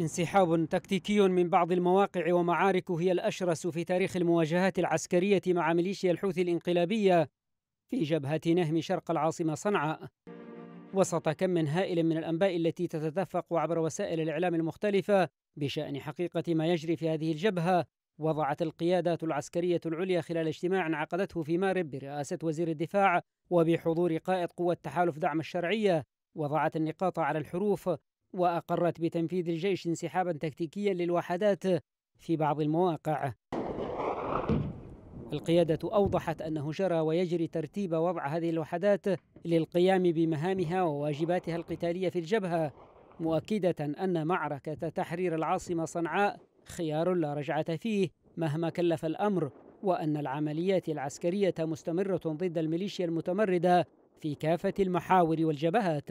انسحاب تكتيكي من بعض المواقع ومعارك هي الأشرس في تاريخ المواجهات العسكرية مع ميليشيا الحوثي الانقلابية في جبهة نهم شرق العاصمة صنعاء وسط كم هائل من الأنباء التي تتدفق عبر وسائل الإعلام المختلفة بشأن حقيقة ما يجري في هذه الجبهة وضعت القيادات العسكرية العليا خلال اجتماع عقدته في مارب برئاسة وزير الدفاع وبحضور قائد قوة تحالف دعم الشرعية وضعت النقاط على الحروف وأقرت بتنفيذ الجيش انسحابا تكتيكيا للوحدات في بعض المواقع القيادة أوضحت أنه جرى ويجري ترتيب وضع هذه الوحدات للقيام بمهامها وواجباتها القتالية في الجبهة مؤكدة أن معركة تحرير العاصمة صنعاء خيار لا رجعة فيه مهما كلف الأمر وأن العمليات العسكرية مستمرة ضد الميليشيا المتمردة في كافة المحاور والجبهات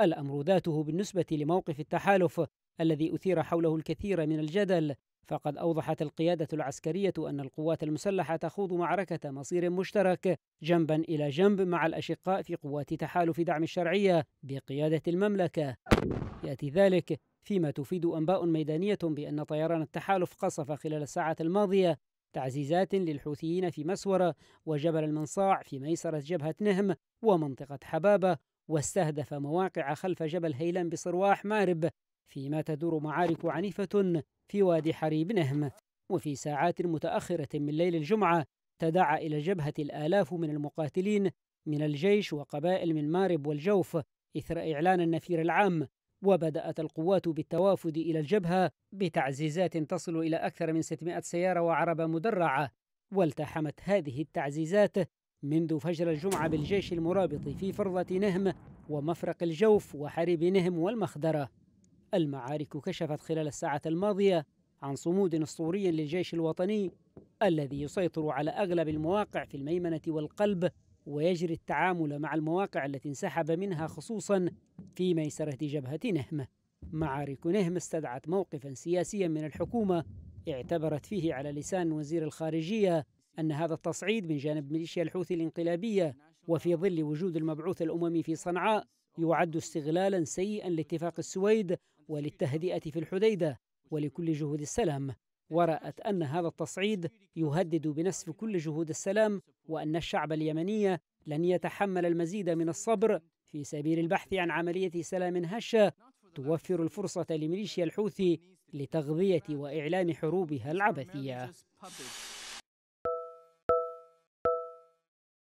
الامر ذاته بالنسبه لموقف التحالف الذي اثير حوله الكثير من الجدل فقد اوضحت القياده العسكريه ان القوات المسلحه تخوض معركه مصير مشترك جنبا الى جنب مع الاشقاء في قوات تحالف دعم الشرعيه بقياده المملكه ياتي ذلك فيما تفيد انباء ميدانيه بان طيران التحالف قصف خلال الساعه الماضيه تعزيزات للحوثيين في مسورة وجبل المنصاع في ميسرة جبهة نهم ومنطقة حبابة واستهدف مواقع خلف جبل هيلان بصرواح مارب فيما تدور معارك عنيفة في وادي حريب نهم وفي ساعات متأخرة من ليل الجمعة تدعى إلى الجبهة الآلاف من المقاتلين من الجيش وقبائل من مارب والجوف إثر إعلان النفير العام وبدأت القوات بالتوافد إلى الجبهة بتعزيزات تصل إلى أكثر من 600 سيارة وعربة مدرعة والتحمت هذه التعزيزات منذ فجر الجمعة بالجيش المرابط في فرضة نهم ومفرق الجوف وحريب نهم والمخدرة المعارك كشفت خلال الساعة الماضية عن صمود اسطوري للجيش الوطني الذي يسيطر على أغلب المواقع في الميمنة والقلب ويجري التعامل مع المواقع التي انسحب منها خصوصا في ميسرة جبهة نهم معارك نهم استدعت موقفا سياسيا من الحكومة اعتبرت فيه على لسان وزير الخارجية أن هذا التصعيد من جانب ميليشيا الحوثي الانقلابية وفي ظل وجود المبعوث الأممي في صنعاء يعد استغلالا سيئا لاتفاق السويد وللتهدئة في الحديدة ولكل جهود السلام ورأت أن هذا التصعيد يهدد بنسف كل جهود السلام وأن الشعب اليمني لن يتحمل المزيد من الصبر في سبيل البحث عن عملية سلام هشة توفر الفرصة لميليشيا الحوثي لتغذية وإعلان حروبها العبثية